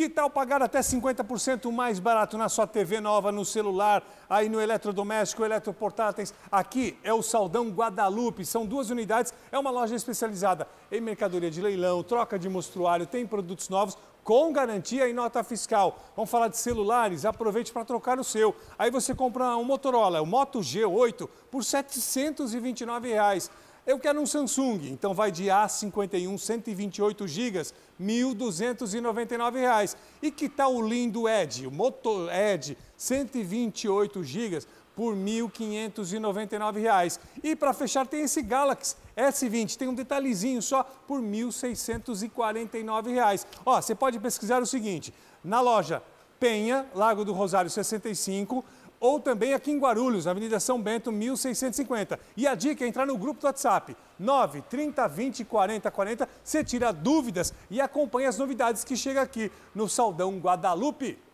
Que tal pagar até 50% mais barato na sua TV nova, no celular, aí no eletrodoméstico, eletroportáteis? Aqui é o Saldão Guadalupe, são duas unidades, é uma loja especializada em mercadoria de leilão, troca de mostruário, tem produtos novos com garantia e nota fiscal. Vamos falar de celulares, aproveite para trocar o seu. Aí você compra um Motorola, o Moto G8 por R$ 729. Reais. Eu quero um Samsung, então vai de A51, 128 GB, R$ 1.299. E que tal o lindo Edge, o Moto Edge, 128 GB por R$ 1.599. E para fechar tem esse Galaxy S20, tem um detalhezinho só por R$ 1.649. Ó, você pode pesquisar o seguinte, na loja Penha, Lago do Rosário 65, ou também aqui em Guarulhos, Avenida São Bento, 1650. E a dica é entrar no grupo do WhatsApp, 9 30 20 40 40. Você tira dúvidas e acompanha as novidades que chegam aqui no Saldão Guadalupe.